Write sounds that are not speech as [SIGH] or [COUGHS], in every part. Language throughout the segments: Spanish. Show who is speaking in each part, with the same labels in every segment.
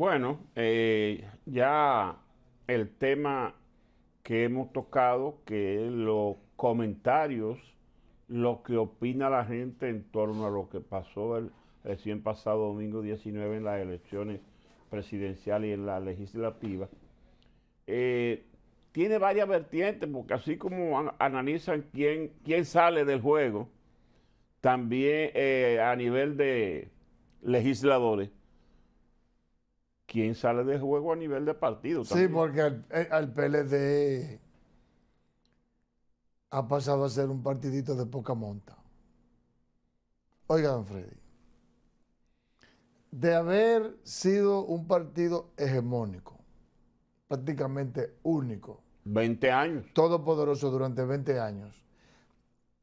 Speaker 1: Bueno, eh, ya el tema que hemos tocado, que es los comentarios, lo que opina la gente en torno a lo que pasó el recién pasado domingo 19 en las elecciones presidenciales y en la legislativa, eh, tiene varias vertientes, porque así como analizan quién, quién sale del juego, también eh, a nivel de legisladores, quién sale de juego a nivel de partido. Sí,
Speaker 2: porque al, eh, PLD ha pasado a ser un partidito de poca monta. Oiga, Don Freddy, de haber sido un partido hegemónico, prácticamente único. 20 años. Todopoderoso durante 20 años.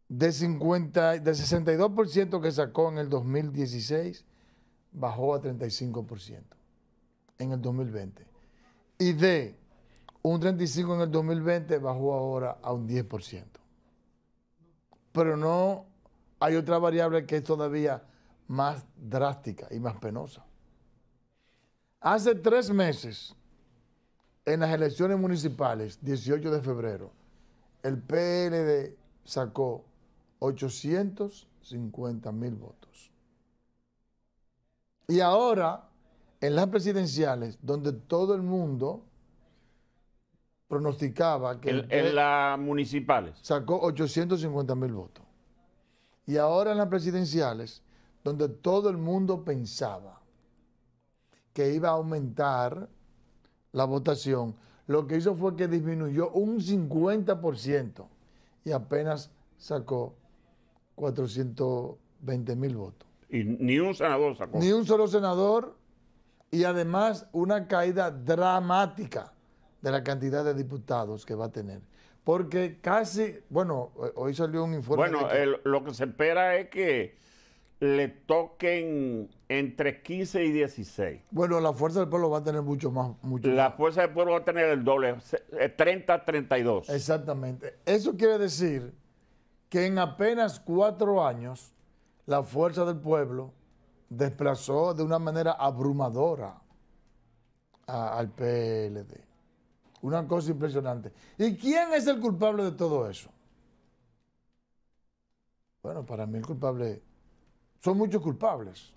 Speaker 2: De, 50, de 62% que sacó en el 2016, bajó a 35% en el 2020 y de un 35 en el 2020 bajó ahora a un 10%. Pero no hay otra variable que es todavía más drástica y más penosa. Hace tres meses, en las elecciones municipales, 18 de febrero, el PLD sacó 850 mil votos. Y ahora en las presidenciales, donde todo el mundo pronosticaba que... En, las municipales. Sacó 850 mil votos. Y ahora en las presidenciales, donde todo el mundo pensaba que iba a aumentar la votación, lo que hizo fue que disminuyó un 50% y apenas sacó 420 mil votos.
Speaker 1: Y ni un senador sacó.
Speaker 2: Ni un solo senador y además una caída dramática de la cantidad de diputados que va a tener. Porque casi, bueno, hoy salió un informe. Bueno,
Speaker 1: lo que se espera es que le toquen entre 15 y 16.
Speaker 2: Bueno, la Fuerza del Pueblo va a tener mucho más. la
Speaker 1: Fuerza del Pueblo va a tener el doble, 30, 32.
Speaker 2: Eh, Exactamente. Eso quiere decir que en apenas cuatro años, la Fuerza del Pueblo desplazó de una manera abrumadora al PLD. Una cosa impresionante. ¿Y quién es el culpable de todo eso? Bueno, para mí el culpable, son muchos culpables,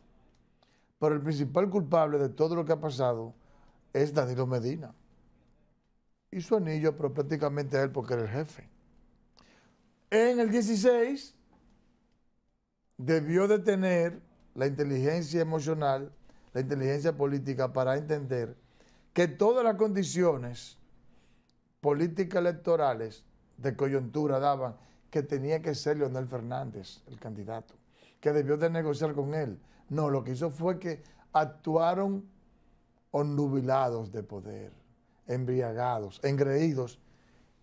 Speaker 2: pero el principal culpable de todo lo que ha pasado es Danilo Medina. Y su anillo, pero prácticamente a él porque era el jefe. En el 16 debió de tener la inteligencia emocional, la inteligencia política para entender que todas las condiciones políticas electorales de coyuntura daban que tenía que ser Leonel Fernández el candidato, que debió de negociar con él. No, lo que hizo fue que actuaron onnubilados de poder, embriagados, engreídos,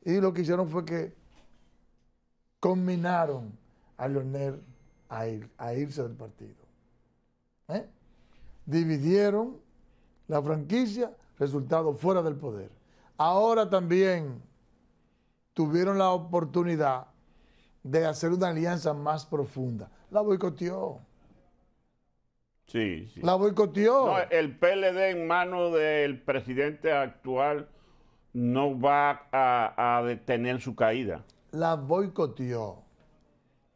Speaker 2: y lo que hicieron fue que combinaron a Leonel a irse del partido. ¿eh? Dividieron la franquicia, resultado fuera del poder. Ahora también tuvieron la oportunidad de hacer una alianza más profunda. La boicoteó.
Speaker 1: Sí, sí. La boicoteó. el PLD en manos del presidente actual no va a, detener su caída.
Speaker 2: La boicoteó.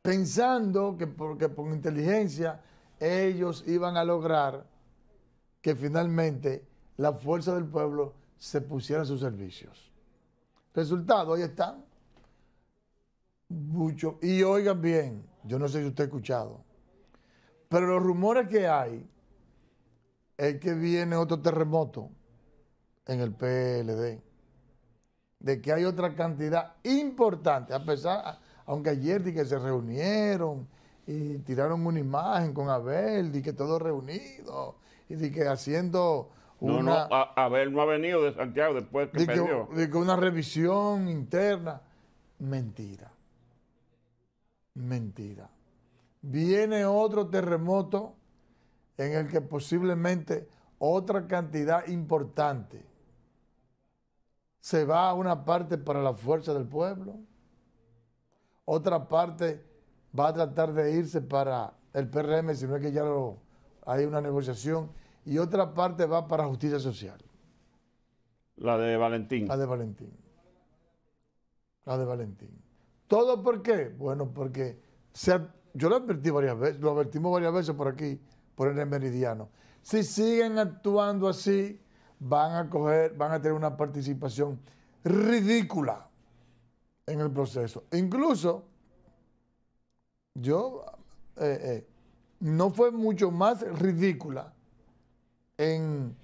Speaker 2: Pensando que porque por inteligencia ellos iban a lograr que finalmente la fuerza del pueblo se pusiera a sus servicios. Resultado, ahí están. Mucho. Y oigan bien, yo no sé si usted ha escuchado, pero los rumores que hay es que viene otro terremoto en el PLD, de que hay otra cantidad importante, a pesar, aunque ayer que se reunieron, y tiraron una imagen con Abel, y que todo reunido y que haciendo una...
Speaker 1: No, Abel no ha venido de Santiago después que, de perdió.
Speaker 2: que una revisión interna. Mentira. Mentira. Viene otro terremoto en el que posiblemente otra cantidad importante se va a una parte para la fuerza del pueblo, otra parte va a tratar de irse para el PRM, si no es que ya lo, hay una negociación, y otra parte va para justicia social.
Speaker 1: La de Valentín. La de
Speaker 2: Valentín. La de Valentín. ¿Todo por qué? Bueno, porque yo lo advertí varias veces, lo advertimos varias veces por aquí, por el meridiano. Si siguen actuando así, van a van a tener una participación ridícula en el proceso. Incluso yo eh, eh, no fue mucho más ridícula en,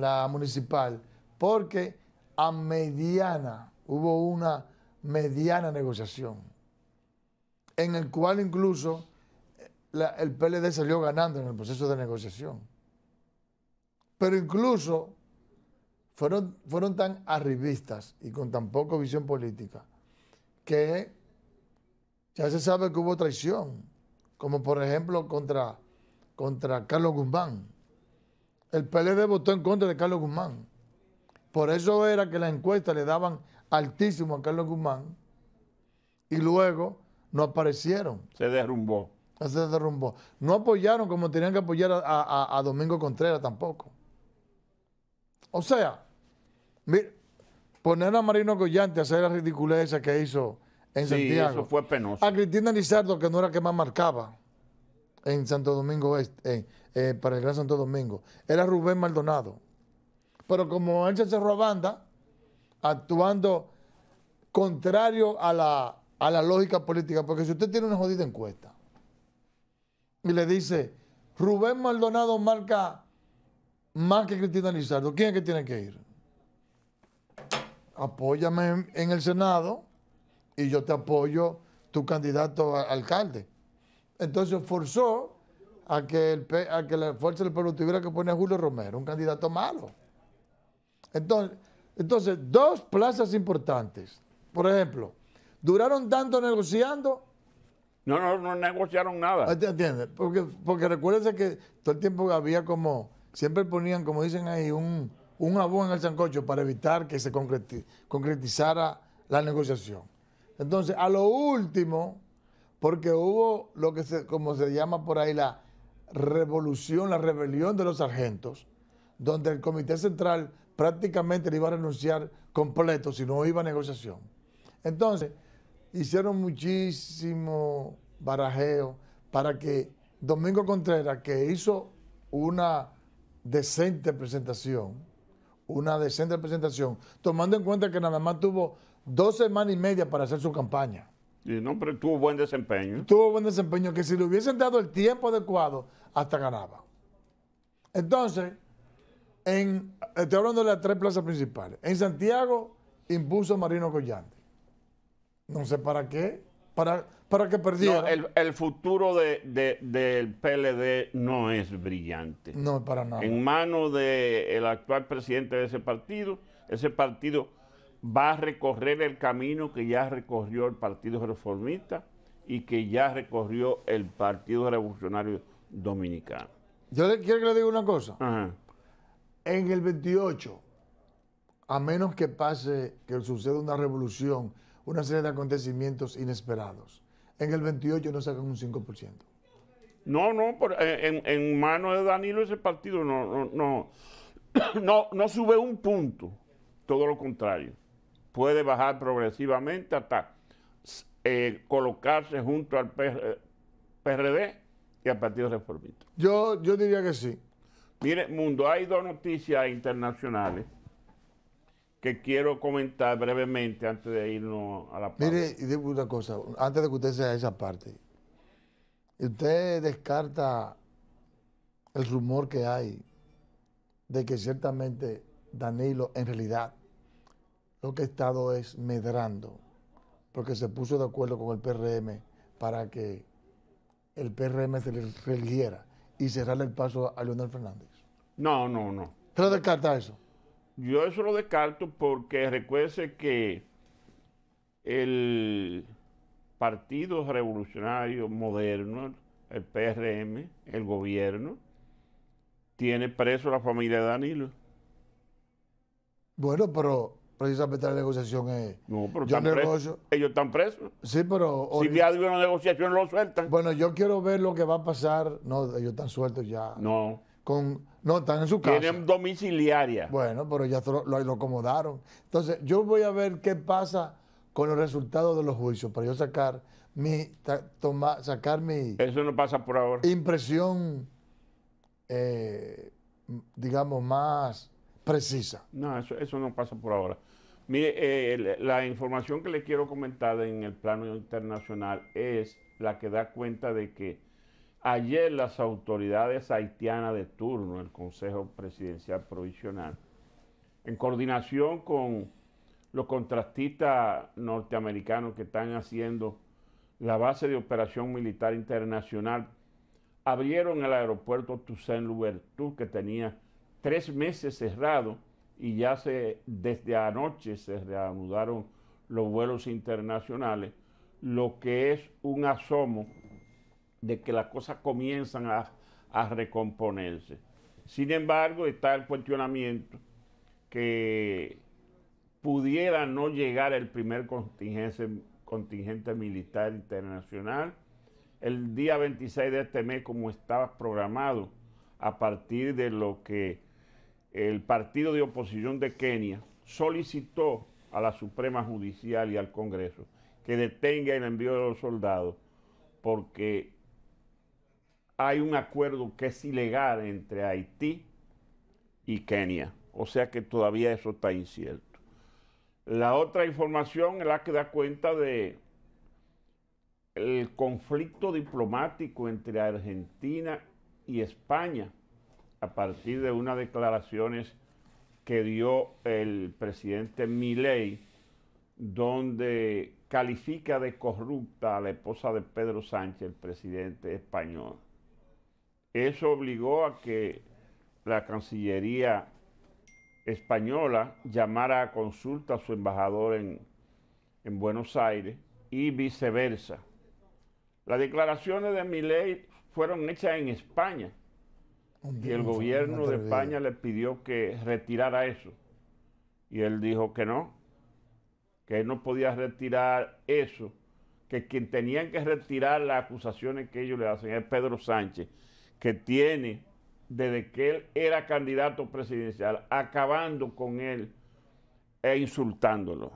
Speaker 2: la municipal, porque a mediana hubo una mediana negociación, en el cual incluso eh, el PLD salió ganando en el proceso de negociación. Pero incluso fueron, fueron tan arribistas y con tan poca visión política que ya se sabe que hubo traición, como por ejemplo contra, contra Carlos Guzmán. El PLD votó en contra de Carlos Guzmán. Por eso era que la encuesta le daban altísimo a Carlos Guzmán y luego no aparecieron. Se derrumbó. Se derrumbó. No apoyaron como tenían que apoyar a, Domingo Contreras tampoco. O sea, poner a Marino Goyante a hacer la ridiculeza que hizo en Eso
Speaker 1: fue penoso.
Speaker 2: A Cristina Lizardo, que no era que más marcaba en Santo Domingo Este, eh, eh, para el Gran Santo Domingo, era Rubén Maldonado. Pero como él se cerró a banda, actuando contrario a la, a la lógica política, porque si usted tiene una jodida encuesta y le dice, Rubén Maldonado marca más que Cristina Lizardo, ¿quién es que tiene que ir? Apóyame en el Senado y yo te apoyo tu candidato alcalde. Entonces forzó a que, el, a que la fuerza del pueblo tuviera que poner a Julio Romero, un candidato malo. Entonces, entonces, dos plazas importantes. Por ejemplo, duraron tanto negociando. No, no, no negociaron nada. ¿Entiendes? Porque, porque recuérdense que todo el tiempo había como, siempre ponían, como dicen ahí, un, un en el sancocho para evitar que se concretizara la negociación. Entonces, a lo último, porque hubo lo que se, como se llama por ahí la revolución, la rebelión de los sargentos, donde el Comité Central prácticamente le iba a renunciar completo si no iba a negociación. Entonces, hicieron muchísimo barajeo para que Domingo Contreras, que hizo una decente presentación, una decente presentación, tomando en cuenta que nada más tuvo dos semanas y media para hacer su campaña. Y no, pero tuvo buen desempeño. Tuvo buen desempeño, que si le hubiesen dado el tiempo adecuado, hasta ganaba. Entonces, en, estoy hablando de las tres plazas principales. En Santiago impuso Marino Collante. No sé para qué, para, para que
Speaker 1: perdiera. el, el, futuro de, del PLD no es brillante. No, para nada. En manos del actual presidente de ese partido, ese partido va a recorrer el camino que ya recorrió el Partido Reformista y que ya recorrió el Partido Revolucionario Dominicano.
Speaker 2: Yo quiero que le diga una cosa. En el 28, a menos que pase, que suceda una revolución, una serie de acontecimientos inesperados, en el 28 no sacan un 5%.
Speaker 1: No, no, eh, en, mano manos de Danilo ese partido no, no, [COUGHS] no, no sube un punto, todo lo contrario puede bajar progresivamente hasta eh, colocarse junto al PRD eh, y al Partido Reformista.
Speaker 2: Yo, yo diría que sí.
Speaker 1: Mire, Mundo, hay dos noticias internacionales que quiero comentar brevemente antes de irnos a la
Speaker 2: parte. Mire, y digo una cosa, antes de que usted sea esa parte, usted descarta el rumor que hay de que ciertamente Danilo en realidad lo que ha estado es medrando, porque se puso de acuerdo con el PRM para que el PRM se le religiera y cerrarle el paso a Leonel Fernández. No, no, no. ¿Te lo descarta eso?
Speaker 1: Yo eso lo descarto porque recuerde que el Partido Revolucionario Moderno, el PRM, el gobierno, tiene preso a la familia de Danilo.
Speaker 2: Bueno, pero precisamente la negociación es.
Speaker 1: No, negocio, ellos están presos.
Speaker 2: Sí, pero. Si ya
Speaker 1: una negociación, lo
Speaker 2: sueltan. Bueno, yo quiero ver lo que va a pasar. No, ellos están sueltos ya. No. Con, no, están en su casa. Tienen domiciliaria. Bueno, pero ya lo, lo, acomodaron. Entonces, yo voy a ver qué pasa con los resultados de los juicios para yo sacar mi. Toma, sacar mi. Eso no pasa por ahora. Impresión, eh, digamos, más precisa. No, eso, no
Speaker 1: pasa por ahora. Mire, eh, la información que le quiero comentar en el plano internacional es la que da cuenta de que ayer las autoridades haitianas de turno, el Consejo Presidencial Provisional, en coordinación con los contrastistas norteamericanos que están haciendo la base de operación militar internacional, abrieron el aeropuerto Toussaint Louverture que tenía tres meses cerrado y ya se, desde anoche se reanudaron los vuelos internacionales, lo que es un asomo de que las cosas comienzan a, recomponerse. Sin embargo, está el cuestionamiento que pudiera no llegar el primer contingente, contingente militar internacional el día 26 de este mes como estaba programado a partir de lo que el partido de oposición de Kenia solicitó a la Suprema Judicial y al Congreso que detenga el envío de los soldados porque hay un acuerdo que es ilegal entre Haití y Kenia. O sea que todavía eso está incierto. La otra información es la que da cuenta de el conflicto diplomático entre Argentina y España a partir de unas declaraciones que dio el presidente Milei, donde califica de corrupta a la esposa de Pedro Sánchez, el presidente español. Eso obligó a que la Cancillería española llamara a consulta a su embajador en, Buenos Aires y viceversa. Las declaraciones de Milei fueron hechas en España y el gobierno de España le pidió que retirara eso. Y él dijo que no, que él no podía retirar eso, que quien tenían que retirar las acusaciones que ellos le hacen es Pedro Sánchez, que tiene desde que él era candidato presidencial, acabando con él e insultándolo.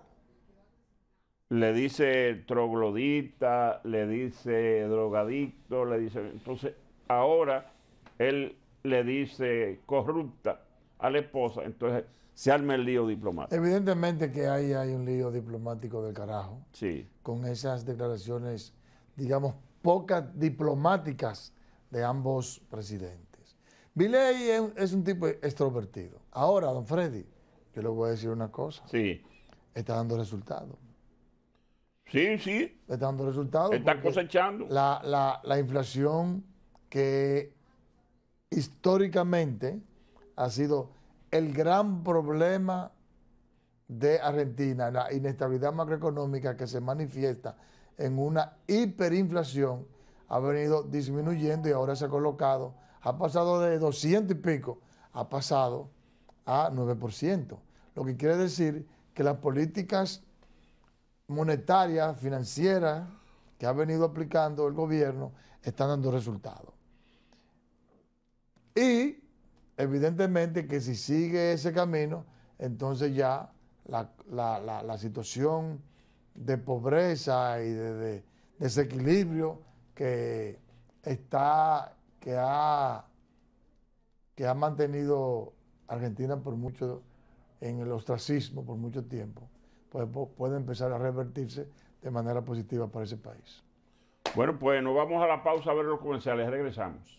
Speaker 1: Le dice troglodita, le dice drogadicto, le dice... Entonces, ahora él le dice corrupta a la esposa, entonces se arma el lío diplomático.
Speaker 2: Evidentemente que ahí hay un lío diplomático del carajo. Sí. Con esas declaraciones, digamos, pocas diplomáticas de ambos presidentes. Viley es un tipo extrovertido. Ahora, don Freddy, yo le voy a decir una cosa. Sí. Está dando resultados. Sí, sí. Está dando resultados. Está cosechando. La, la inflación que históricamente ha sido el gran problema de Argentina, la inestabilidad macroeconómica que se manifiesta en una hiperinflación, ha venido disminuyendo y ahora se ha colocado, ha pasado de 200 y pico, ha pasado a 9%, lo que quiere decir que las políticas monetarias, financieras, que ha venido aplicando el gobierno, están dando resultados. Y evidentemente que si sigue ese camino, entonces ya la, situación de pobreza y de, desequilibrio que está, que ha, que ha mantenido Argentina por mucho, en el ostracismo por mucho tiempo, pues puede empezar a revertirse de manera positiva para ese país.
Speaker 1: Bueno, pues nos vamos a la pausa a ver los comerciales, regresamos.